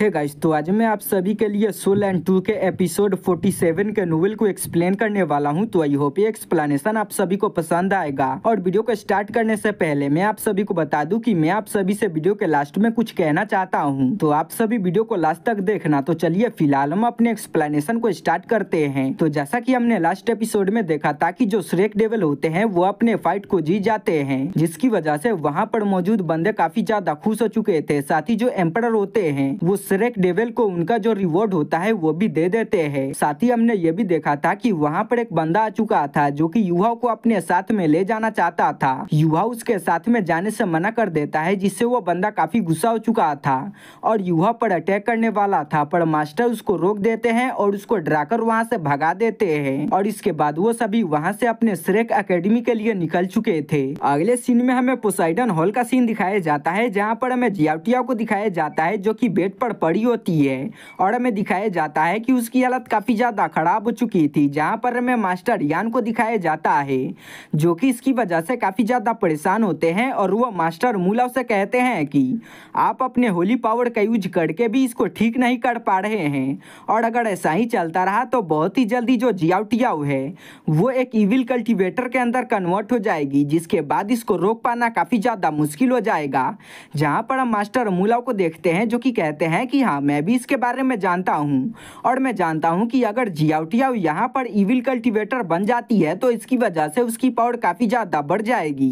है गाइस तो आज मैं आप सभी के लिए सोल एंड टू के एपिसोड 47 के नोवेल को एक्सप्लेन करने वाला हूं तो आई होप ये एक्सप्लेनेशन आप सभी को पसंद आएगा और वीडियो को स्टार्ट करने से पहले मैं आप सभी को बता दूं कि मैं आप सभी से वीडियो के लास्ट में कुछ कहना चाहता हूं तो आप सभी वीडियो को लास्ट तक देखना तो चलिए फिलहाल हम अपने एक्सप्लेनेशन को स्टार्ट करते हैं तो जैसा की हमने लास्ट एपिसोड में देखा था की जो श्रेक डेवल होते हैं वो अपने फाइट को जीत जाते हैं जिसकी वजह से वहाँ पर मौजूद बंदे काफी ज्यादा खुश हो चुके थे साथ ही जो एम्पर होते हैं वो श्रेक डेवल को उनका जो रिवॉर्ड होता है वो भी दे देते हैं साथ ही हमने ये भी देखा था कि वहाँ पर एक बंदा आ चुका था जो कि युवा को अपने साथ में ले जाना चाहता था युवा उसके साथ में जाने से मना कर देता है जिससे वो बंदा काफी गुस्सा हो चुका था और युवा पर अटैक करने वाला था पर मास्टर उसको रोक देते हैं और उसको डराकर वहाँ से भगा देते हैं और इसके बाद वो सभी वहाँ से अपने श्रेक अकेडमी के लिए निकल चुके थे अगले सीन में हमें पोसाइडन हॉल का सीन दिखाया जाता है जहाँ पर हमें जियाटिया को दिखाया जाता है जो की बेड पर पड़ी होती है और हमें दिखाया जाता है कि उसकी हालत काफ़ी ज़्यादा ख़राब हो चुकी थी जहाँ पर हमें मास्टर यान को दिखाया जाता है जो कि इसकी वजह से काफ़ी ज़्यादा परेशान होते हैं और वह मास्टर मूला से कहते हैं कि आप अपने होली पावर का यूज करके भी इसको ठीक नहीं कर पा रहे हैं और अगर ऐसा ही चलता रहा तो बहुत ही जल्दी जो जियाउटियाउ है वो एक ईविल कल्टीवेटर के अंदर कन्वर्ट हो जाएगी जिसके बाद इसको रोक पाना काफ़ी ज़्यादा मुश्किल हो जाएगा जहाँ पर हम मास्टर मूला को देखते हैं जो कि कहते हैं कि हाँ मैं भी इसके बारे में जानता हूँ और मैं जानता हूँ कि अगर जियाउटिया यहाँ पर इविल कल्टिवेटर बन जाती है तो इसकी वजह से उसकी पावर काफ़ी ज़्यादा बढ़ जाएगी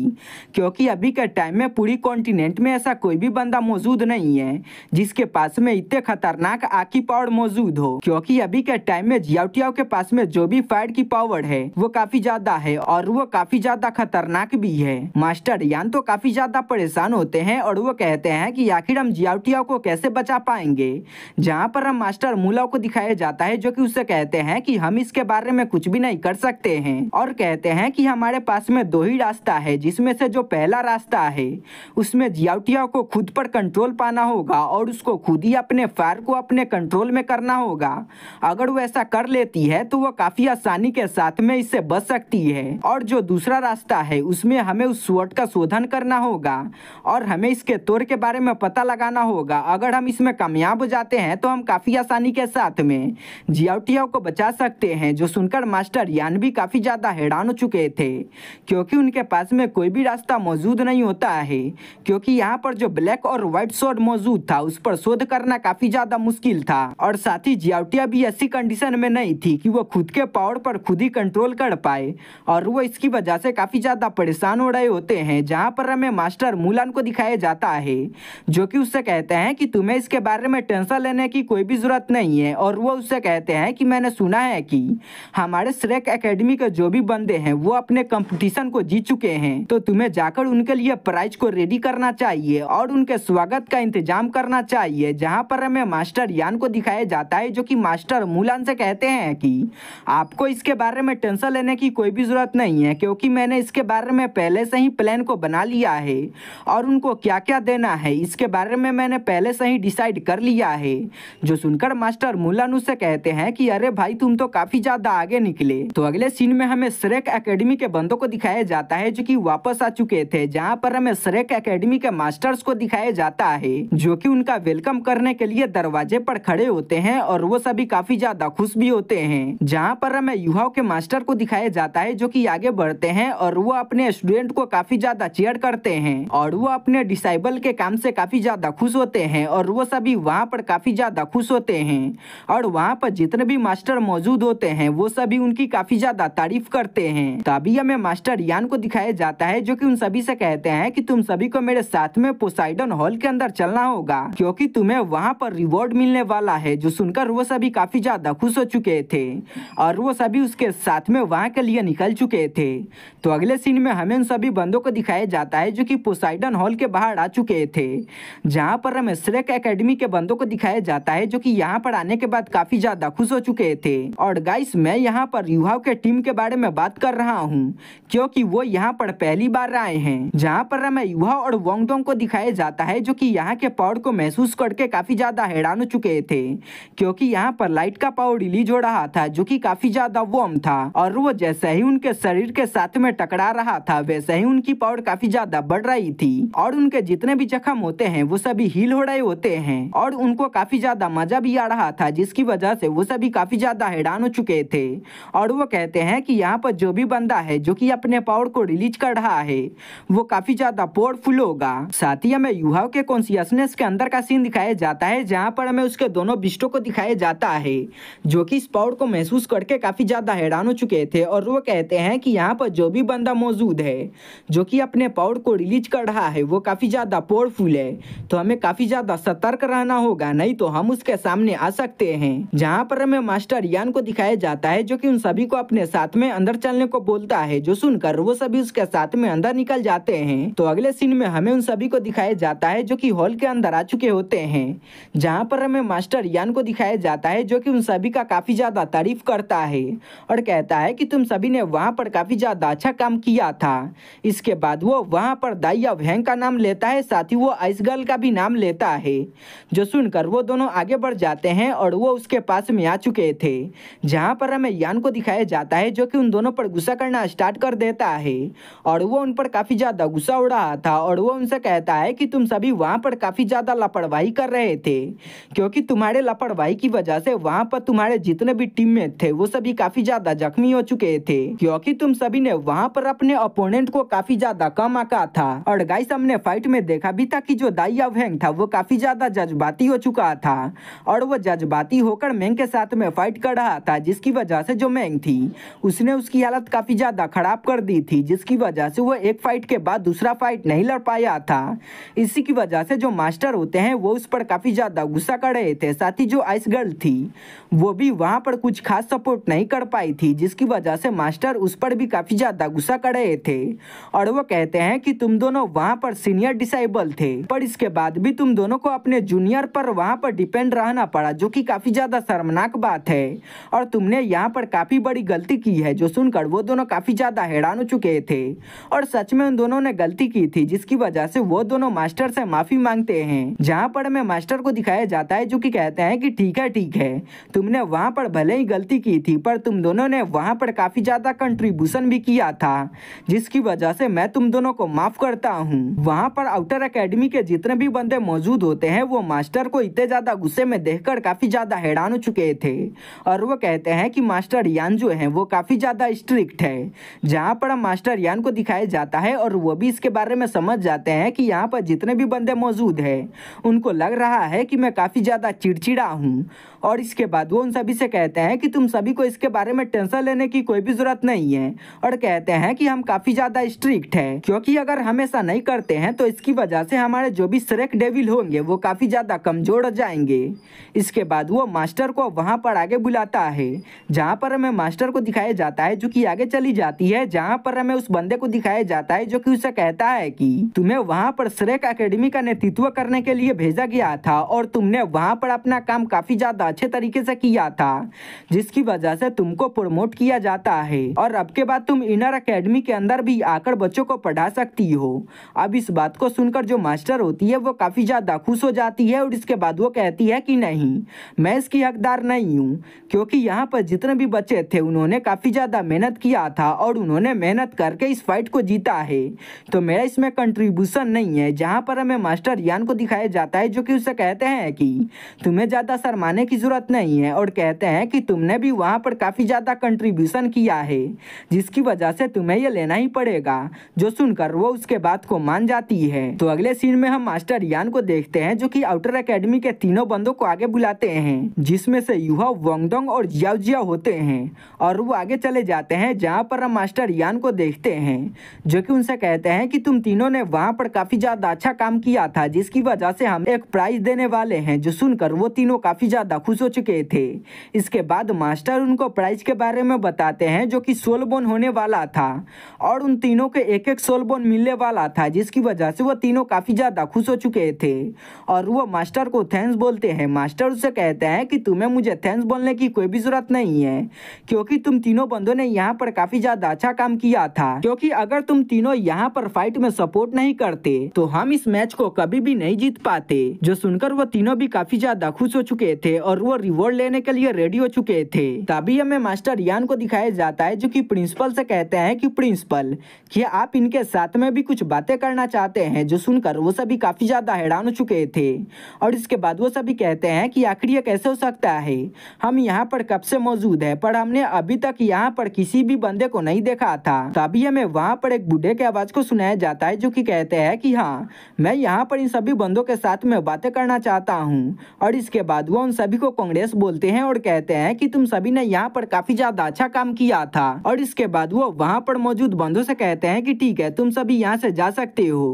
क्योंकि अभी के टाइम में पूरी कॉन्टिनेंट में ऐसा कोई भी बंदा मौजूद नहीं है जिसके पास में इतने खतरनाक आग की पावर मौजूद हो क्योंकि अभी के टाइम में जियाउटिया के पास में जो भी फायर की पावर है वो काफ़ी ज़्यादा है और वो काफ़ी ज़्यादा खतरनाक भी है मास्टर यान तो काफ़ी ज़्यादा परेशान होते हैं और वो कहते हैं कि आखिर हम जियाउटिया को कैसे बचा पाए जाएंगे जहां पर हम मास्टर मूला को दिखाया जाता है जो कि उसे कहते हैं कि हम इसके बारे में कुछ भी नहीं कर सकते हैं और कहते हैं कि हमारे पास में दो ही रास्ता है जिसमें से जो पहला रास्ता है उसमें जियाउटिया को खुद पर कंट्रोल पाना होगा और उसको खुद ही अपने फायर को अपने कंट्रोल में करना होगा अगर वो ऐसा कर लेती है तो वो काफी आसानी के साथ में इससे बच सकती है और जो दूसरा रास्ता है उसमें हमें उस स्वर्ट का शोधन करना होगा और हमें इसके तोर के बारे में पता लगाना होगा अगर हम इसमें कम कामयाब हो जाते हैं तो हम काफ़ी आसानी के साथ में जियाउटिया को बचा सकते हैं जो सुनकर मास्टर यान भी काफ़ी ज़्यादा हैरान हो चुके थे क्योंकि उनके पास में कोई भी रास्ता मौजूद नहीं होता है क्योंकि यहाँ पर जो ब्लैक और व्हाइट शोर्ड मौजूद था उस पर शोध करना काफ़ी ज़्यादा मुश्किल था और साथ ही जियाउटिया भी ऐसी कंडीशन में नहीं थी कि वो खुद के पावर पर खुद ही कंट्रोल कर पाए और वो इसकी वजह से काफ़ी ज़्यादा परेशान हो रहे होते हैं जहाँ पर हमें मास्टर मूलान को दिखाया जाता है जो कि उससे कहते हैं कि तुम्हें इसके बारे बारे में टेंशन लेने की कोई भी ज़रूरत नहीं है और वो उससे कहते हैं कि मैंने सुना है कि हमारे श्रेक एकेडमी के जो भी बंदे हैं वो अपने कंपटीशन को जीत चुके हैं तो तुम्हें जाकर उनके लिए प्राइज को रेडी करना चाहिए और उनके स्वागत का इंतजाम करना चाहिए जहाँ पर हमें मास्टर यान को दिखाया जाता है जो कि मास्टर मूलान से कहते हैं कि आपको इसके बारे में टेंशन लेने की कोई भी ज़रूरत नहीं है क्योंकि मैंने इसके बारे में पहले से ही प्लान को बना लिया है और उनको क्या क्या देना है इसके बारे में मैंने पहले से ही डिसाइड कर कर लिया है जो सुनकर मास्टर मुलानू से कहते हैं कि अरे भाई तुम तो काफी ज्यादा आगे निकले तो अगले सीन में हमें श्रेक एकेडमी के बंदों को दिखाया जाता है जो कि वापस आ चुके थे जहाँ पर हमें श्रेक एकेडमी के मास्टर्स को दिखाया जाता है जो कि उनका वेलकम करने के लिए दरवाजे पर खड़े होते हैं और वो सभी काफी ज्यादा खुश भी होते हैं जहाँ पर हमें युवाओं के मास्टर को दिखाया जाता है जो की आगे बढ़ते हैं और वो अपने स्टूडेंट को काफी ज्यादा चेयर करते हैं और वो अपने डिसाइबल के काम से काफी ज्यादा खुश होते हैं और वो सभी भी वहाँ पर काफ़ी ज़्यादा खुश होते हैं और वहाँ पर जितने भी मास्टर मौजूद होते हैं वो सभी उनकी काफ़ी ज़्यादा तारीफ करते हैं तभी हमें मास्टर यान को दिखाया जाता है जो कि उन सभी से कहते हैं कि तुम सभी को मेरे साथ में पोसाइडन हॉल के अंदर चलना होगा क्योंकि तुम्हें वहाँ पर रिवॉर्ड मिलने वाला है जो सुनकर वो सभी काफ़ी ज़्यादा खुश हो चुके थे और वो सभी उसके साथ में वहाँ के लिए निकल चुके थे तो अगले सीन में हमें उन सभी बंदों को दिखाया जाता है जो कि पोसाइडन हॉल के बाहर आ चुके थे जहाँ पर हमें श्रेक एकेडमी के बंदों को दिखाया जाता है जो कि यहाँ पर आने के बाद काफी ज्यादा खुश हो चुके थे और गाइस मैं यहाँ पर युवाओं के टीम के बारे में बात कर रहा हूँ क्योंकि वो यहाँ पर पहली बार आए हैं जहाँ पर हमें युवा और वोंगडोंग को दिखाया जाता है जो की यहाँ के पावर को महसूस करके काफी ज्यादा हैरान हो चुके थे क्योंकि यहाँ पर लाइट का पावर रिलीज हो रहा था जो की काफी ज्यादा वोम था और वो जैसे ही उनके शरीर के साथ में टकरा रहा था वैसे ही उनकी पावर काफी ज्यादा बढ़ रही थी और उनके जितने भी जख्म होते हैं वो सभी हील हो रहे होते हैं और उनको काफ़ी ज़्यादा मज़ा भी आ रहा था जिसकी वजह से वो सभी काफ़ी ज़्यादा हैरान हो चुके थे और वो कहते हैं कि यहाँ पर जो भी बंदा है जो कि अपने पावर को रिलीज कर रहा है वो काफ़ी ज़्यादा पावरफुल होगा साथ ही हमें युवाओं के कॉन्सियसनेस के अंदर का सीन दिखाया जाता है जहाँ पर हमें उसके दोनों बिस्टों को दिखाया जाता है जो कि इस पावर को महसूस करके काफ़ी ज़्यादा हैरान हो चुके थे और वो कहते हैं कि यहाँ पर जो भी बंदा मौजूद है जो कि अपने पावर को रिलीज कर रहा है वो काफ़ी ज़्यादा पावरफुल है तो हमें काफ़ी ज़्यादा सतर्क रहना बनाना होगा नहीं तो हम उसके सामने आ सकते हैं जहाँ पर हमें मास्टर यान को दिखाया जाता है जो कि उन सभी को अपने साथ में अंदर चलने को बोलता है जो सुनकर वो सभी उसके साथ में अंदर निकल जाते हैं तो अगले सीन में हमें उन सभी को दिखाया जाता है जो की हॉल के अंदर आ चुके होते हैं जहाँ पर हमें मास्टर यान को दिखाया जाता है जो की उन सभी का काफ़ी ज़्यादा तारीफ करता है और कहता है की तुम सभी ने वहाँ पर काफ़ी ज़्यादा अच्छा काम किया था इसके बाद वो वहाँ पर दाइया वैंग का नाम लेता है साथ ही वो आइस गर्ल का भी नाम लेता है जो सुनकर वो दोनों आगे बढ़ जाते हैं और वो उसके पास में आ चुके थे जहाँ पर हमें यान को दिखाया जाता है जो कि उन दोनों पर गुस्सा करना स्टार्ट कर देता है और वो उन पर काफ़ी ज़्यादा गुस्सा उड़ रहा था और वो उनसे कहता है कि तुम सभी वहाँ पर काफ़ी ज़्यादा लापरवाही कर रहे थे क्योंकि तुम्हारे लापरवाही की वजह से वहाँ पर तुम्हारे जितने भी टीम थे वो सभी काफ़ी ज़्यादा जख्मी हो चुके थे क्योंकि तुम सभी ने वहाँ पर अपने अपोनेंट को काफ़ी ज़्यादा कम आका था और गाइस हमने फाइट में देखा भी था कि जो दाइया वेंग था वो काफ़ी ज़्यादा जज्बा जज्बाती हो चुका था और वह जज्बाती होकर मैंग के साथ में फाइट कर रहा था जिसकी वजह से जो मैंग थी उसने उसकी हालत काफ़ी ज़्यादा ख़राब कर दी थी जिसकी वजह से वह एक फाइट के बाद दूसरा फाइट नहीं लड़ पाया था इसी की वजह से जो मास्टर होते हैं वो उस पर काफ़ी ज़्यादा गुस्सा कर रहे थे साथ ही जो आइस गर्ल थी वो भी वहाँ पर कुछ खास सपोर्ट नहीं कर पाई थी जिसकी वजह से मास्टर उस पर भी काफ़ी ज़्यादा गुस्सा कर रहे थे और वो कहते हैं कि तुम दोनों वहाँ पर सीनियर डिसाइबल थे पर इसके बाद भी तुम दोनों को अपने जूनियर जूनियर पर वहाँ पर डिपेंड रहना पड़ा जो कि काफ़ी ज़्यादा शर्मनाक बात है और तुमने यहाँ पर काफ़ी बड़ी गलती की है जो सुनकर वो दोनों काफ़ी ज़्यादा हैरान हो चुके थे और सच में उन दोनों ने गलती की थी जिसकी वजह से वो दोनों मास्टर से माफ़ी मांगते हैं जहाँ पर हमें मास्टर को दिखाया जाता है जो कि कहते हैं कि ठीक है ठीक है तुमने वहाँ पर भले ही गलती की थी पर तुम दोनों ने वहाँ पर काफ़ी ज़्यादा कंट्रीब्यूशन भी किया था जिसकी वजह से मैं तुम दोनों को माफ़ करता हूँ वहाँ पर आउटर अकेडमी के जितने भी बंदे मौजूद होते हैं वो मास्टर मास्टर को इतने ज़्यादा गुस्से में देखकर काफ़ी ज़्यादा हैरान हो चुके थे और वो कहते हैं कि मास्टर यान जो है वो काफ़ी ज़्यादा स्ट्रिक्ट है जहाँ पर मास्टर यान को दिखाया जाता है और वो भी इसके बारे में समझ जाते हैं कि यहाँ पर जितने भी बंदे मौजूद हैं उनको लग रहा है कि मैं काफ़ी ज़्यादा चिड़चिड़ा हूँ और इसके बाद वो उन सभी से कहते हैं कि तुम सभी को इसके बारे में टेंशन लेने की कोई भी ज़रूरत नहीं है और कहते हैं कि हम काफ़ी ज़्यादा स्ट्रिक्ट है क्योंकि अगर हम ऐसा नहीं करते हैं तो इसकी वजह से हमारे जो भी श्रेक डेविल होंगे वो काफ़ी ज़्यादा ज़्यादा कमज़ोर जाएंगे इसके बाद वो मास्टर को वहाँ पर आगे बुलाता है जहाँ पर हमें मास्टर को दिखाया जाता है जो कि आगे चली जाती है जहाँ पर हमें उस बंदे को दिखाया जाता है जो कि उसे कहता है कि तुम्हें वहाँ पर श्रेक अकेडमी का नेतृत्व करने के लिए भेजा गया था और तुमने वहाँ पर अपना काम काफ़ी ज़्यादा अच्छे तरीके से किया था जिसकी वजह से तुमको प्रमोट किया जाता है और अब के बाद तुम इनर अकेडमी के अंदर भी आकर बच्चों को पढ़ा सकती हो अब इस बात को सुनकर जो मास्टर होती है वो काफ़ी ज़्यादा खुश हो जाती है है और इसके बाद वो कहती है कि नहीं मैं इसकी हकदार नहीं हूँ क्योंकि यहाँ पर जितने भी बच्चे थे उन्होंने काफ़ी ज़्यादा मेहनत किया था और उन्होंने मेहनत करके इस फाइट को जीता है तो मेरा इसमें कंट्रीब्यूशन नहीं है जहाँ पर हमें मास्टर यान को दिखाया जाता है जो कि उसे कहते हैं कि तुम्हें ज़्यादा शरमाने की ज़रूरत नहीं है और कहते हैं कि तुमने भी वहाँ पर काफ़ी ज़्यादा कंट्रीब्यूशन किया है जिसकी वजह से तुम्हें यह लेना ही पड़ेगा जो सुनकर वो उसके बात को मान जाती है तो अगले सीन में हम मास्टर यान को देखते हैं जो कि आउट मोटर एकेडमी के तीनों बंदों को आगे बुलाते हैं जिसमें से युवा वोंगडोंग और जियाओ होते हैं और वो आगे चले जाते हैं जहाँ पर मास्टर यान को देखते हैं जो कि उनसे कहते हैं कि तुम तीनों ने वहाँ पर काफ़ी ज़्यादा अच्छा काम किया था जिसकी वजह से हम एक प्राइज देने वाले हैं जो सुनकर वो तीनों काफ़ी ज़्यादा खुश हो चुके थे इसके बाद मास्टर उनको प्राइज के बारे में बताते हैं जो कि सोलबोन होने वाला था और उन तीनों के एक एक सोलबोन मिलने वाला था जिसकी वजह से वो तीनों काफ़ी ज़्यादा खुश हो चुके थे और वो मास्टर को थैंक्स बोलते हैं मास्टर उसे कहते हैं कि तुम्हें मुझे थैंक्स बोलने की कोई भी जरूरत नहीं है क्योंकि तुम तीनों बंदों ने यहाँ पर काफी ज्यादा अच्छा काम किया था क्योंकि अगर तुम तीनों यहाँ पर फाइट में सपोर्ट नहीं करते तो हम इस मैच को कभी भी नहीं जीत पाते जो सुनकर वो तीनों भी काफी ज्यादा खुश हो चुके थे और वो रिवॉर्ड लेने के लिए रेडी हो चुके थे तभी हमें मास्टर यान को दिखाया जाता है जो की प्रिंसिपल से कहते हैं की प्रिंसिपल क्या आप इनके साथ में भी कुछ बातें करना चाहते हैं जो सुनकर वो सभी काफी ज्यादा हैरान हो चुके थे और इसके बाद वो सभी कहते हैं कि आखिर यह कैसे हो सकता है हम यहाँ पर कब से मौजूद है पर हमने अभी तक यहाँ पर किसी भी बंदे को नहीं देखा था तभी हमें वहाँ पर एक बुढ़े की आवाज को सुनाया जाता है जो की कहते हैं की हाँ मैं यहाँ पर इन सभी बंदों के साथ में बातें करना चाहता हूँ और इसके बाद वो उन सभी को कांग्रेस बोलते हैं और कहते हैं कि तुम सभी ने यहाँ पर काफी ज्यादा अच्छा काम किया था और इसके बाद वो वहाँ पर मौजूद बंदों से कहते हैं कि ठीक है तुम सभी यहाँ से जा सकते हो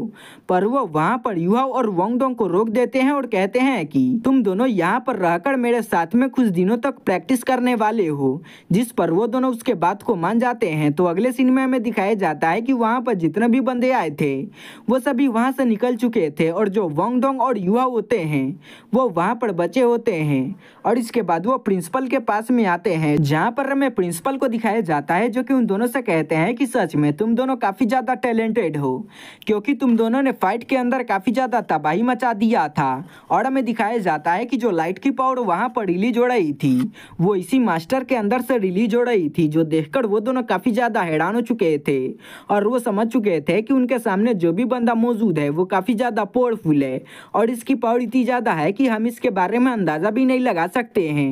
पर वो वहाँ पर युवा और वोंगडोंग को रोक देते हैं और और कहते हैं कि तुम दोनों यहाँ पर रहकर मेरे साथ में कुछ दिनों तक प्रैक्टिस करने वाले हो जिस पर वो दोनों उसके बात को मान जाते हैं तो अगले सिनेमा में दिखाया जाता है कि वहाँ पर जितने भी बंदे आए थे वो सभी वहाँ से निकल चुके थे और जो वोंग डोंग और युवा होते हैं वो वहाँ पर बचे होते हैं और इसके बाद वो प्रिंसिपल के पास में आते हैं जहाँ पर हमें प्रिंसिपल को दिखाया जाता है जो कि उन दोनों से कहते हैं कि सच में तुम दोनों काफ़ी ज़्यादा टैलेंटेड हो क्योंकि तुम दोनों ने फाइट के अंदर काफ़ी ज़्यादा तबाही मचा दिया था और हमें दिखाया जाता है कि जो लाइट की पावर वहाँ पर रिलीज हो रही थी वो इसी मास्टर के अंदर से रिलीज हो रही थी जो देखकर वो दोनों काफ़ी ज़्यादा हैरान हो चुके थे और वो समझ चुके थे कि उनके सामने जो भी बंदा मौजूद है वो काफ़ी ज़्यादा पावरफुल है और इसकी पावर इतनी ज़्यादा है कि हम इसके बारे में अंदाज़ा भी नहीं लगा सकते हैं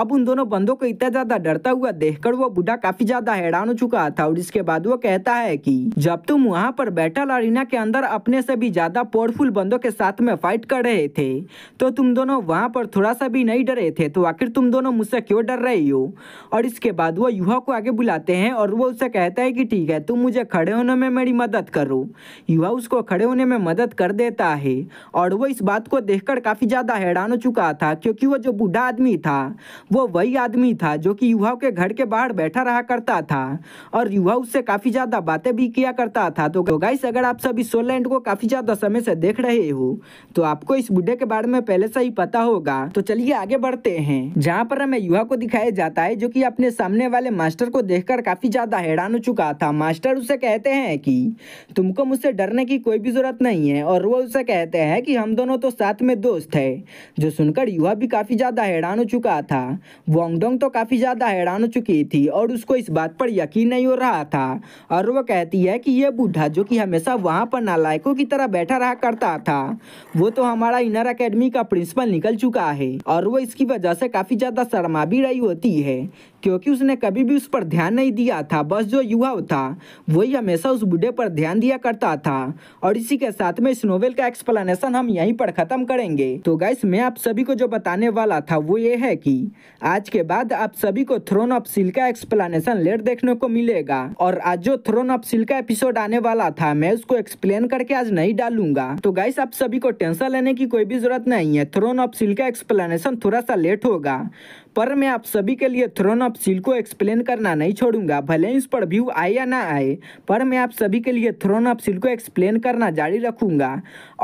अब उन दोनों बंदों को इतना ज़्यादा डरता हुआ देखकर वो बुढ़ा काफ़ी ज़्यादा हैरान हो चुका था और इसके बाद वो कहता है कि जब तुम वहाँ पर बैटल अरिना के अंदर अपने से भी ज़्यादा पावरफुल बंदों के साथ में फाइट कर रहे रहे थे तो तुम दोनों वहाँ पर थोड़ा सा भी नहीं डरे थे तो आखिर तुम दोनों मुझसे क्यों डर रहे हो और इसके बाद वो युवा को आगे बुलाते हैं और वो उससे कहता है कि ठीक है तुम मुझे खड़े होने में मेरी मदद करो युवा उसको खड़े होने में मदद कर देता है और वो इस बात को देख काफ़ी ज़्यादा हैरान हो चुका था क्योंकि वो जो बूढ़ा आदमी था वो वही आदमी था जो कि युवाओं के घर के बाहर बैठा रहा करता था और युवा उससे काफ़ी ज़्यादा बातें भी किया करता था तो गाइस अगर आप सभी सोलैंड को काफ़ी ज़्यादा समय से देख रहे हो तो आपको इस बुढ़े के बारे में पहले से ही पता होगा तो चलिए आगे बढ़ते हैं जहाँ पर हमें युवा को दिखाया जाता है जो कि अपने सामने वाले मास्टर को देखकर काफी ज्यादा हैरान हो चुका था मास्टर उसे कहते हैं कि तुमको मुझसे डरने की कोई भी जरूरत नहीं है और वो उसे कहते हैं कि हम दोनों तो साथ में दोस्त है जो सुनकर युवा भी काफी ज्यादा हैरान हो चुका था वोंगडोंग तो काफी ज्यादा हैरान हो चुकी थी और उसको इस बात पर यकीन नहीं हो रहा था और वो कहती है कि यह बूढ़ा जो कि हमेशा वहां पर नालायकों की तरह बैठा रहा करता था वो तो हमारा हमारा इनर अकेडमी का प्रिंसिपल निकल चुका है और वो इसकी वजह से काफी ज्यादा शर्मा भी रही होती है क्योंकि उसने कभी भी उस पर ध्यान नहीं दिया था बस जो युवा था वही हमेशा उस बूढ़े पर ध्यान दिया करता था और इसी के साथ में इस नोवेल का एक्सप्लेनेशन हम यहीं पर खत्म करेंगे तो गाइस मैं आप सभी को जो बताने वाला था वो ये है कि आज के बाद आप सभी को थ्रोन ऑफ सिल का एक्सप्लेनेशन लेट देखने को मिलेगा और आज जो थ्रोन ऑफ सिल का एपिसोड आने वाला था मैं उसको एक्सप्लेन करके आज नहीं डालूंगा तो गाइस आप सभी को टेंशन लेने की की कोई भी ज़रूरत नहीं है थ्रोन ऑफ सील का एक्सप्लेनेशन थोड़ा सा लेट होगा पर मैं आप सभी के लिए थ्रोन ऑफ सील को एक्सप्लेन करना नहीं छोड़ूंगा भले ही उस पर व्यू आए या ना आए पर मैं आप सभी के लिए थ्रोन ऑफ सील को एक्सप्लेन करना जारी रखूंगा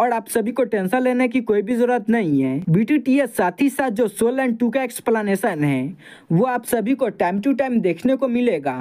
और आप सभी को टेंशन लेने की कोई भी ज़रूरत नहीं है बी टी टी एस साथ ही साथ जो सोल एंड टू का एक्सप्लेनेशन है वो आप सभी को टाइम टू टाइम देखने को मिलेगा